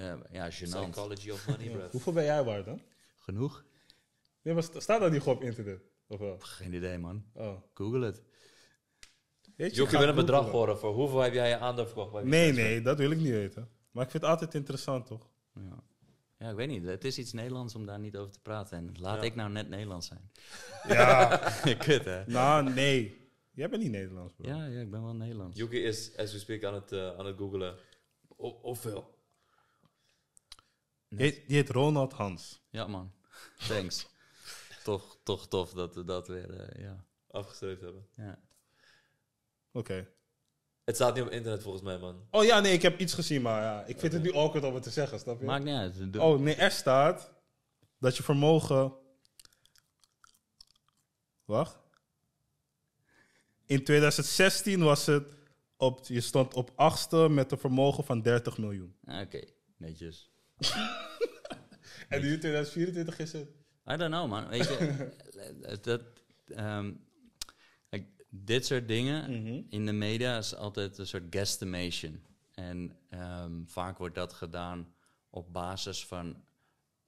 Uh, ja, gênant. Psychology of money, bro. Hoeveel ben jij waard dan? Genoeg. Nee, maar staat dat niet op internet? Of wel? Geen idee, man. Oh. Google het. Jokie wil een bedrag geworden. horen voor hoeveel heb jij je aandacht verkocht? Bij nee, nee, dat wil ik niet weten. Maar ik vind het altijd interessant, toch? Ja. Ja, ik weet niet. Het is iets Nederlands om daar niet over te praten. En laat ik nou net Nederlands zijn. Ja. Kut, hè? Nou, nee. Jij bent niet Nederlands, bro. Ja, ja ik ben wel Nederlands. Yuki is, as we speak, aan het, eh, aan het googelen. veel die, heet Ronald Hans. Ja, man. Thanks. toch, toch tof dat we dat weer uh, ja. hebben. Ja. Oké. Het staat niet op internet volgens mij, man. Oh ja, nee, ik heb iets gezien, maar ja, ik vind het nu awkward om het te zeggen, snap je? Maakt niet uit. Oh nee, er staat dat je vermogen. Wacht. In 2016 was het op, je stond op achtste met een vermogen van 30 miljoen. Ah, oké, netjes en nu 2024 is het. I don't know, man. Weet je, dat, ehm, dit soort dingen mhm. in de media is altijd een soort guesstimation. En ehm, vaak wordt dat gedaan op basis van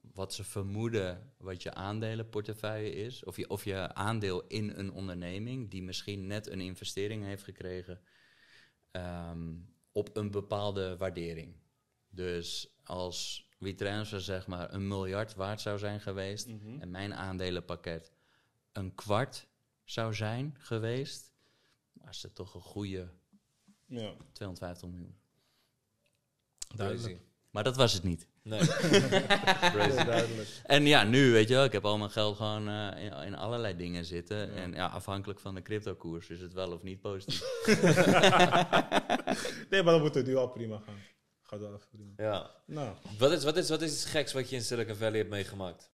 wat ze vermoeden wat je aandelenportefeuille is. Of je, of je aandeel in een onderneming die misschien net een investering heeft gekregen ehm, op een bepaalde waardering. Dus als Witrenswe zeg maar een miljard waard zou zijn geweest mhm. en mijn aandelenpakket een kwart zou zijn geweest, was het toch een goede ja. 250 miljoen. Duidelijk. Maar dat was het niet. Nee. duidelijk. En ja, nu weet je wel, ik heb al mijn geld gewoon eh, in, allerlei dingen zitten. En ja, afhankelijk van de crypto koers is het wel of niet positief. nee, maar dat moet het nu al prima gaan. Ja. Nou. Wat is, wat, is, wat is geks wat je in Silicon Valley hebt meegemaakt?